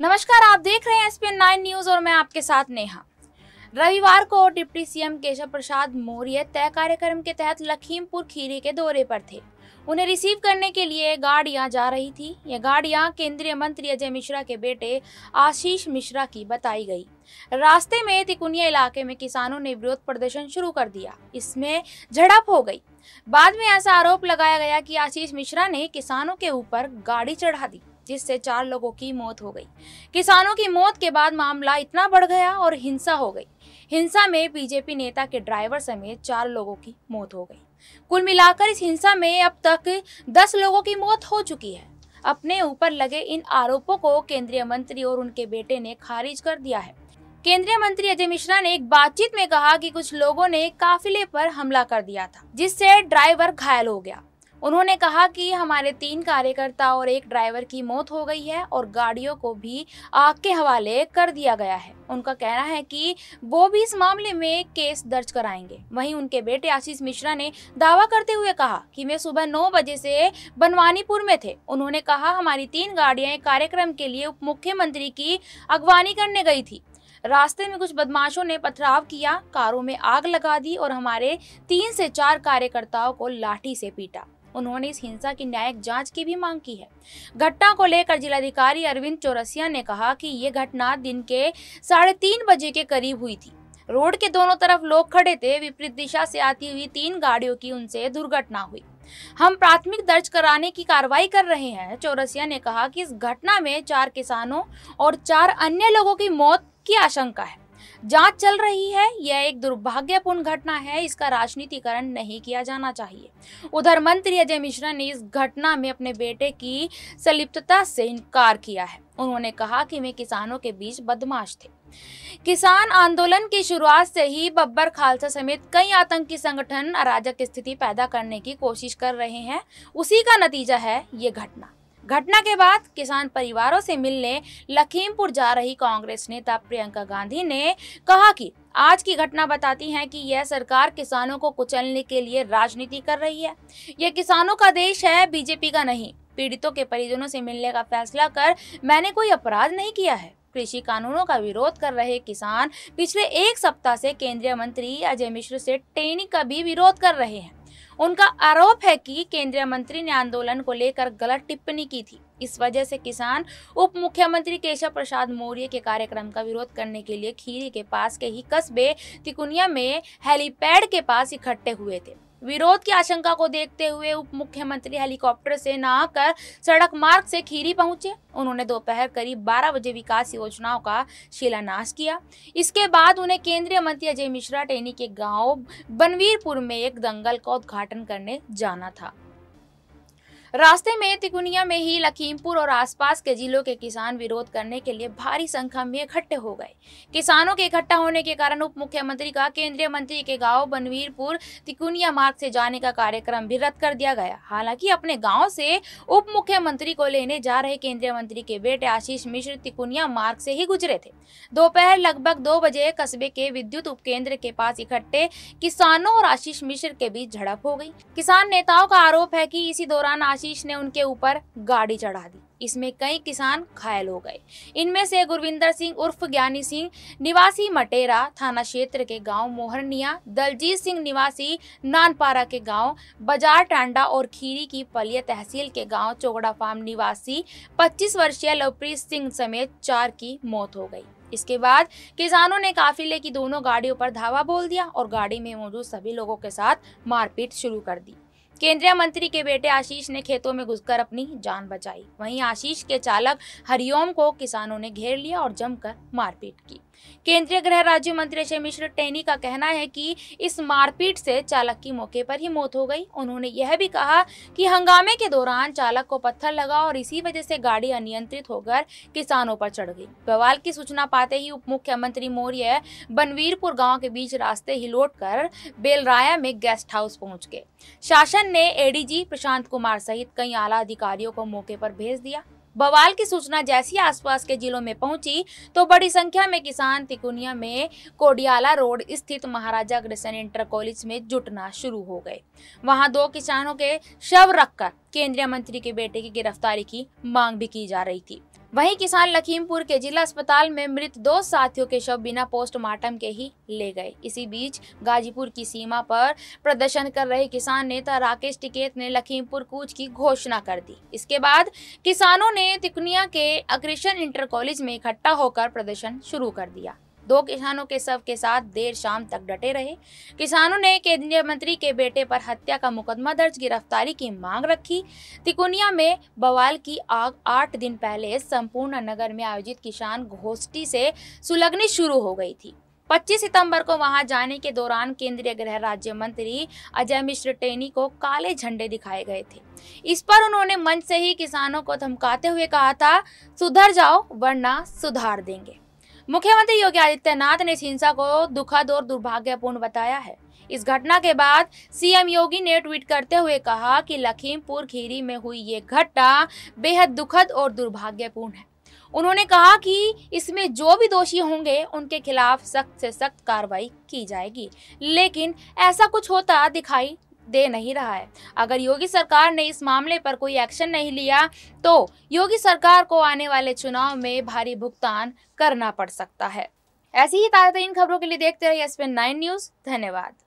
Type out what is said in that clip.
नमस्कार आप देख रहे हैं एसपीएन नाइन न्यूज और मैं आपके साथ नेहा रविवार को डिप्टी सीएम केशव प्रसाद मौर्य तय कार्यक्रम के तहत लखीमपुर खीरी के दौरे पर थे उन्हें रिसीव करने के लिए गाड़ियां जा रही थी ये गाड़ियां केंद्रीय मंत्री अजय मिश्रा के बेटे आशीष मिश्रा की बताई गई रास्ते में तिकुनिया इलाके में किसानों ने विरोध प्रदर्शन शुरू कर दिया इसमें झड़प हो गई बाद में ऐसा आरोप लगाया गया कि आशीष मिश्रा ने किसानों के ऊपर गाड़ी चढ़ा दी जिससे चार लोगों की मौत हो गई किसानों की मौत के बाद मामला इतना बढ़ गया और हिंसा हो गई हिंसा में बीजेपी नेता के ड्राइवर समेत चार लोगों की मौत हो गई कुल मिलाकर इस हिंसा में अब तक दस लोगों की मौत हो चुकी है अपने ऊपर लगे इन आरोपों को केंद्रीय मंत्री और उनके बेटे ने खारिज कर दिया है केंद्रीय मंत्री अजय मिश्रा ने एक बातचीत में कहा कि कुछ लोगों ने काफिले पर हमला कर दिया था जिससे ड्राइवर घायल हो गया उन्होंने कहा कि हमारे तीन कार्यकर्ता और एक ड्राइवर की मौत हो गई है और गाड़ियों को भी आग के हवाले कर दिया गया है उनका कहना है कि वो भी इस मामले में केस दर्ज कराएंगे वहीं उनके बेटे आशीष मिश्रा ने दावा करते हुए कहा कि वे सुबह नौ बजे से बनवानीपुर में थे उन्होंने कहा हमारी तीन गाड़िया कार्यक्रम के लिए उप मुख्यमंत्री की अगवानी करने गई थी रास्ते में कुछ बदमाशों ने पथराव किया कारों में आग लगा दी और हमारे तीन से चार कार्यकर्ताओं को लाठी से पीटा उन्होंने इस हिंसा की न्यायिक जांच की भी मांग की है घटना को लेकर जिलाधिकारी अरविंद चौरसिया ने कहा कि ये घटना दिन के साढ़े तीन बजे के करीब हुई थी रोड के दोनों तरफ लोग खड़े थे विपरीत दिशा से आती हुई तीन गाड़ियों की उनसे दुर्घटना हुई हम प्राथमिक दर्ज कराने की कार्रवाई कर रहे हैं चौरसिया ने कहा कि इस घटना में चार किसानों और चार अन्य लोगों की मौत की आशंका है जांच चल रही है यह एक दुर्भाग्यपूर्ण घटना है इसका राजनीतिकरण नहीं किया जाना चाहिए उधर मंत्री अजय मिश्रा ने इस घटना में अपने बेटे की संलिप्तता से इनकार किया है उन्होंने कहा कि वे किसानों के बीच बदमाश थे किसान आंदोलन की शुरुआत से ही बब्बर खालसा समेत कई आतंकी संगठन अराजक स्थिति पैदा करने की कोशिश कर रहे हैं उसी का नतीजा है ये घटना घटना के बाद किसान परिवारों से मिलने लखीमपुर जा रही कांग्रेस नेता प्रियंका गांधी ने कहा कि आज की घटना बताती है कि यह सरकार किसानों को कुचलने के लिए राजनीति कर रही है यह किसानों का देश है बीजेपी का नहीं पीड़ितों के परिजनों से मिलने का फैसला कर मैंने कोई अपराध नहीं किया है कृषि कानूनों का विरोध कर रहे किसान पिछले एक सप्ताह से केंद्रीय मंत्री अजय मिश्र से टेनिक का भी विरोध कर रहे हैं उनका आरोप है कि केंद्रीय मंत्री ने आंदोलन को लेकर गलत टिप्पणी की थी इस वजह से किसान उप मुख्यमंत्री केशव प्रसाद मौर्य के कार्यक्रम का विरोध करने के लिए खीरी के पास के ही कस्बे तिकुनिया में हेलीपैड के पास इकट्ठे हुए थे विरोध की आशंका को देखते हुए उप मुख्यमंत्री हेलीकॉप्टर से न आकर सड़क मार्ग से खीरी पहुंचे उन्होंने दोपहर करीब 12 बजे विकास योजनाओं का शिलान्यास किया इसके बाद उन्हें केंद्रीय मंत्री अजय मिश्रा टेनी के गांव बनवीरपुर में एक दंगल का उद्घाटन करने जाना था रास्ते में तिगुनिया में ही लखीमपुर और आसपास के जिलों के किसान विरोध करने के लिए भारी संख्या में इकट्ठे हो गए किसानों के इकट्ठा होने के कारण उप मुख्यमंत्री का केंद्रीय मंत्री के गांव बनवीरपुर तिकुनिया मार्ग से जाने का कार्यक्रम भी रद्द कर दिया गया हालांकि अपने गाँव से उप मुख्यमंत्री को लेने जा रहे केंद्रीय मंत्री के बेटे आशीष मिश्र तिकुनिया मार्ग से ही गुजरे थे दोपहर लगभग दो बजे कस्बे के विद्युत उप के पास इकट्ठे किसानों और आशीष मिश्र के बीच झड़प हो गयी किसान नेताओं का आरोप है की इसी दौरान आशीष आशीष ने उनके ऊपर गाड़ी चढ़ा दी इसमें कई किसान घायल हो गए इनमें से गुरविंदर सिंह उर्फ ज्ञानी सिंह निवासी मटेरा थाना क्षेत्र के गांव मोहरनिया दलजीत सिंह निवासी नानपारा के गांव बाजार टांडा और खीरी की पलिया तहसील के गांव चोगड़ा फार्म निवासी 25 वर्षीय लवप्रीत सिंह समेत चार की मौत हो गई इसके बाद किसानों ने काफिले की दोनों गाड़ियों पर धावा बोल दिया और गाड़ी में मौजूद सभी लोगों के साथ मारपीट शुरू कर दी केंद्रीय मंत्री के बेटे आशीष ने खेतों में घुसकर अपनी जान बचाई वहीं आशीष के चालक हरिओम को किसानों ने घेर लिया और जमकर मारपीट की केंद्रीय गृह राज्य मंत्री अजय मिश्र टेनी का कहना है कि इस मारपीट से चालक की मौके पर ही मौत हो गई उन्होंने यह भी कहा कि हंगामे के दौरान चालक को पत्थर लगा और इसी वजह से गाड़ी अनियंत्रित होकर किसानों पर चढ़ गई बवाल की सूचना पाते ही उप मुख्यमंत्री मौर्य बनवीरपुर गाँव के बीच रास्ते ही लौट कर बेलराया में गेस्ट हाउस पहुंच गए शासन ने एडीजी प्रशांत कुमार सहित कई आला अधिकारियों को मौके पर भेज दिया बवाल की सूचना जैसी आसपास के जिलों में पहुंची तो बड़ी संख्या में किसान तिकुनिया में कोडियाला रोड स्थित महाराजा अग्रसेन इंटर कॉलेज में जुटना शुरू हो गए वहां दो किसानों के शव रखकर केंद्रीय मंत्री के बेटे की गिरफ्तारी की मांग भी की जा रही थी वहीं किसान लखीमपुर के जिला अस्पताल में मृत दो साथियों के शव बिना पोस्टमार्टम के ही ले गए इसी बीच गाजीपुर की सीमा पर प्रदर्शन कर रहे किसान नेता राकेश टिकेत ने लखीमपुर कूच की घोषणा कर दी इसके बाद किसानों ने तिकुनिया के अग्रेशन इंटर कॉलेज में इकट्ठा होकर प्रदर्शन शुरू कर दिया दो किसानों के शव के साथ देर शाम तक डटे रहे किसानों ने केंद्रीय मंत्री के बेटे पर हत्या का मुकदमा दर्ज गिरफ्तारी की मांग रखी तिकुनिया में बवाल की आग आठ दिन पहले संपूर्ण नगर में आयोजित किसान गोष्ठी से सुलगनी शुरू हो गई थी 25 सितंबर को वहां जाने के दौरान केंद्रीय गृह राज्य मंत्री अजय मिश्र टेनी को काले झंडे दिखाए गए थे इस पर उन्होंने मंच से ही किसानों को धमकाते हुए कहा था सुधर जाओ वरना सुधार देंगे मुख्यमंत्री योगी आदित्यनाथ ने इस हिंसा को दुखद और दुर्भाग्यपूर्ण बताया है इस घटना के बाद सीएम योगी ने ट्वीट करते हुए कहा कि लखीमपुर खीरी में हुई ये घटना बेहद दुखद और दुर्भाग्यपूर्ण है उन्होंने कहा कि इसमें जो भी दोषी होंगे उनके खिलाफ सख्त से सख्त कार्रवाई की जाएगी लेकिन ऐसा कुछ होता दिखाई दे नहीं रहा है अगर योगी सरकार ने इस मामले पर कोई एक्शन नहीं लिया तो योगी सरकार को आने वाले चुनाव में भारी भुगतान करना पड़ सकता है ऐसी ही ताजा खबरों के लिए देखते रहिए एस पी न्यूज धन्यवाद